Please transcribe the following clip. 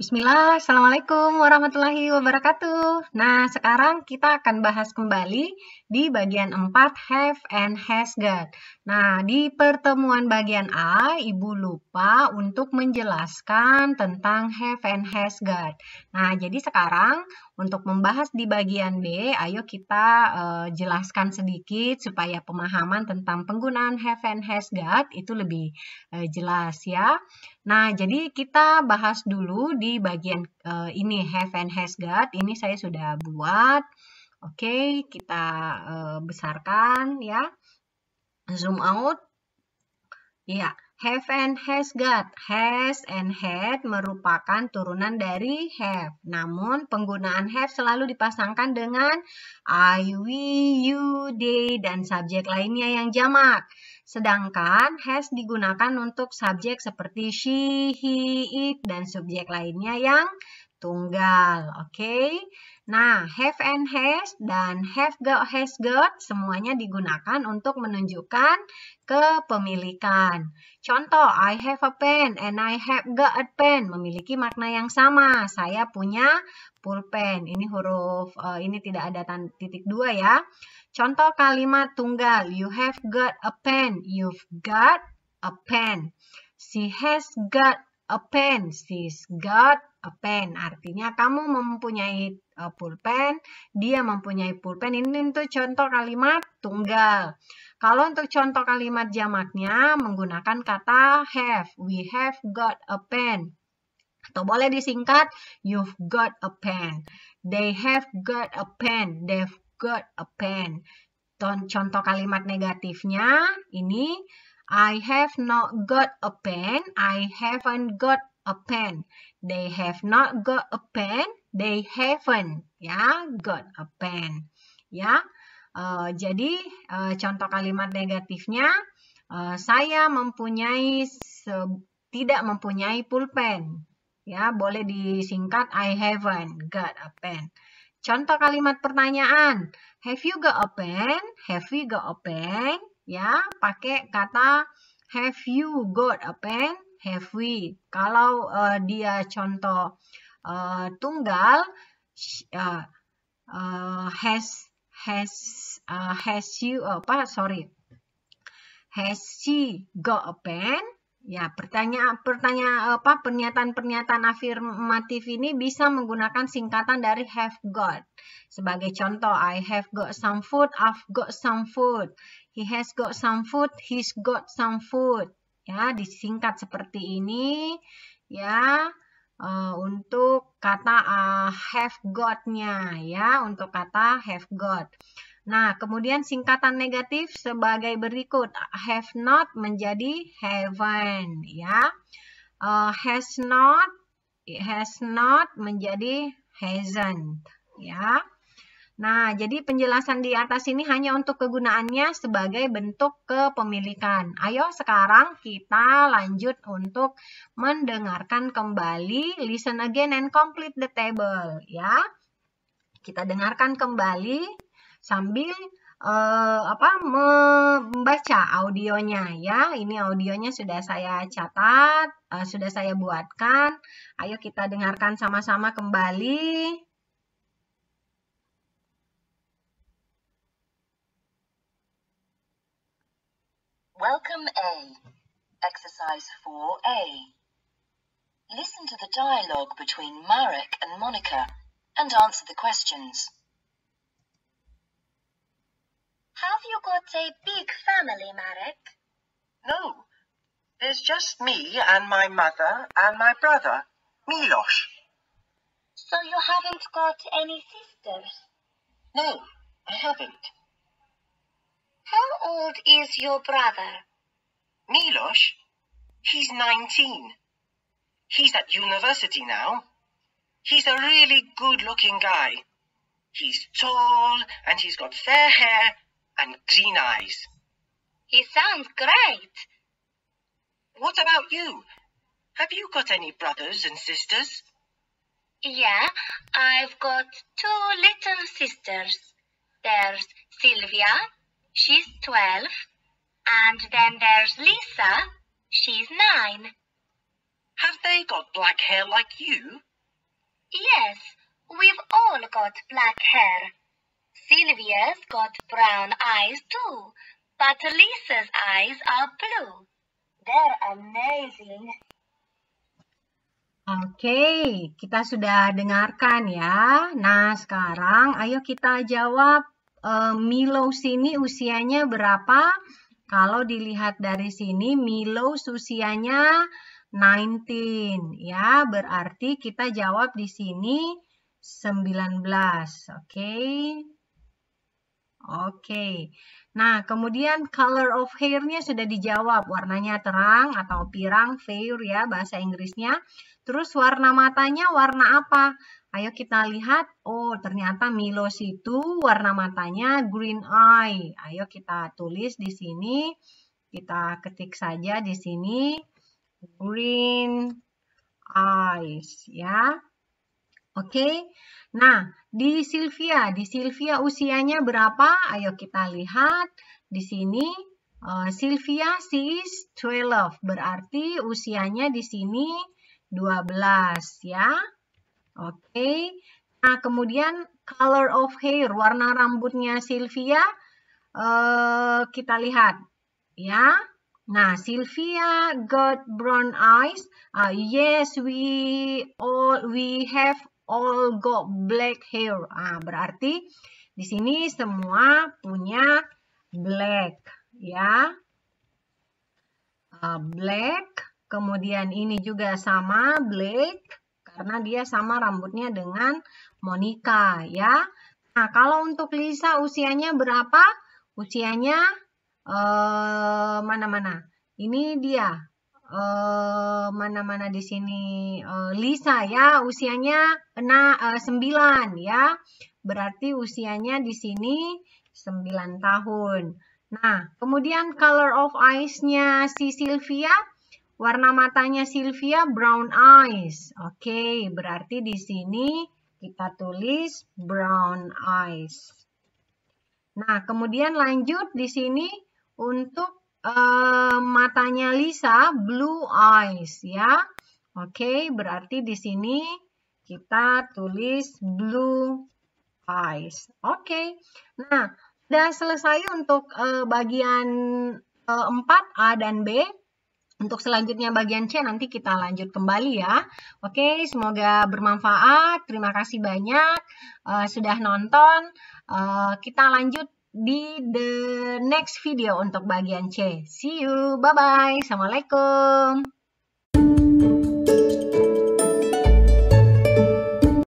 Bismillah, Assalamualaikum warahmatullahi wabarakatuh. Nah, sekarang kita akan bahas kembali di bagian 4, have and has got. Nah, di pertemuan bagian A, Ibu lupa untuk menjelaskan tentang have and has got. Nah, jadi sekarang untuk membahas di bagian B, ayo kita uh, jelaskan sedikit supaya pemahaman tentang penggunaan have and has got itu lebih uh, jelas ya. Nah, jadi kita bahas dulu di bagian uh, ini have and has got. Ini saya sudah buat. Oke, kita uh, besarkan ya zoom out. Ya, have and has got. Has and had merupakan turunan dari have. Namun penggunaan have selalu dipasangkan dengan I, we, you, they, dan subjek lainnya yang jamak. Sedangkan has digunakan untuk subjek seperti she, he, it, dan subjek lainnya yang tunggal. Oke, okay? Nah, have and has dan have got has got semuanya digunakan untuk menunjukkan kepemilikan. Contoh, I have a pen and I have got a pen memiliki makna yang sama. Saya punya pulpen. Ini huruf uh, ini tidak ada titik dua ya. Contoh kalimat tunggal, you have got a pen, you've got a pen. She has got a pen. She's got a pen. Artinya kamu mempunyai uh, pulpen, dia mempunyai pulpen. Ini untuk contoh kalimat tunggal. Kalau untuk contoh kalimat jamaknya menggunakan kata have. We have got a pen. Atau boleh disingkat, you've got a pen. They have got a pen. They've got a pen. Contoh kalimat negatifnya ini I have not got a pen. I haven't got a pen. They have not got a pen. They haven't ya got a pen ya. Uh, jadi uh, contoh kalimat negatifnya uh, saya mempunyai tidak mempunyai pulpen ya boleh disingkat I haven't got a pen. Contoh kalimat pertanyaan have you got a pen? Have you got a pen? ya pakai kata have you got a pen have we kalau uh, dia contoh uh, tunggal uh, uh, has has uh, has you apa sorry has she got a pen Ya, pertanyaan pertanyaan apa pernyataan-pernyataan afirmatif ini bisa menggunakan singkatan dari have got. Sebagai contoh, I have got some food, I've got some food. He has got some food, he's got some food. Ya, disingkat seperti ini ya. Uh, untuk kata uh, have got-nya ya, untuk kata have got. Nah, kemudian singkatan negatif sebagai berikut. Have not menjadi haven, ya. Uh, has not, has not menjadi hasn't, ya. Nah, jadi penjelasan di atas ini hanya untuk kegunaannya sebagai bentuk kepemilikan. Ayo sekarang kita lanjut untuk mendengarkan kembali listen again and complete the table ya. Kita dengarkan kembali sambil uh, apa membaca audionya ya. Ini audionya sudah saya catat, uh, sudah saya buatkan. Ayo kita dengarkan sama-sama kembali. Welcome A. Exercise 4A. Listen to the dialogue between Marek and Monica and answer the questions. Have you got a big family, Marek? No. There's just me and my mother and my brother, Milos. So you haven't got any sisters? No, I haven't. How old is your brother? Milos? He's 19. He's at university now. He's a really good-looking guy. He's tall and he's got fair hair and green eyes. He sounds great. What about you? Have you got any brothers and sisters? Yeah, I've got two little sisters. There's Sylvia, she's 12, and then there's Lisa, she's 9. Have they got black hair like you? Yes, we've all got black hair. Sylvia's got brown eyes too, but Lisa's eyes are blue. They're amazing. Oke, okay, kita sudah dengarkan ya. Nah, sekarang ayo kita jawab uh, Milo sini usianya berapa? Kalau dilihat dari sini Milo usianya 19 ya, berarti kita jawab di sini 19. Oke. Okay. Oke. Nah, kemudian color of hair-nya sudah dijawab. Warnanya terang atau pirang, fair ya bahasa Inggrisnya. Terus warna matanya warna apa? Ayo kita lihat. Oh, ternyata Milo itu warna matanya green eye. Ayo kita tulis di sini. Kita ketik saja di sini green eyes ya. Oke. Nah, di Sylvia, di Sylvia usianya berapa? Ayo kita lihat di sini. Uh, Sylvia she is 12, berarti usianya di sini 12 ya. Oke. Okay. Nah, kemudian color of hair, warna rambutnya Sylvia uh, kita lihat ya. Nah, Sylvia got brown eyes. Uh, yes, we all we have all got black hair. Ah, berarti di sini semua punya black, ya. Uh, black, kemudian ini juga sama black karena dia sama rambutnya dengan Monica, ya. Nah, kalau untuk Lisa usianya berapa? Usianya eh, mana-mana. Uh, mana -mana. ini dia Eh, mana-mana uh, di sini uh, Lisa ya usianya pena uh, 9 ya. Berarti usianya di sini 9 tahun. Nah, kemudian color of eyes-nya si Sylvia warna matanya Sylvia brown eyes. Oke, okay, berarti di sini kita tulis brown eyes. Nah, kemudian lanjut di sini untuk Eh, matanya Lisa blue eyes ya. Oke, berarti di sini kita tulis blue eyes. Oke. Nah, sudah selesai untuk uh, bagian uh, eh, 4A dan B. Untuk selanjutnya bagian C nanti kita lanjut kembali ya. Oke, semoga bermanfaat. Terima kasih banyak uh, sudah nonton. Uh, kita lanjut di the next video untuk bagian C. See you, bye-bye, Assalamualaikum.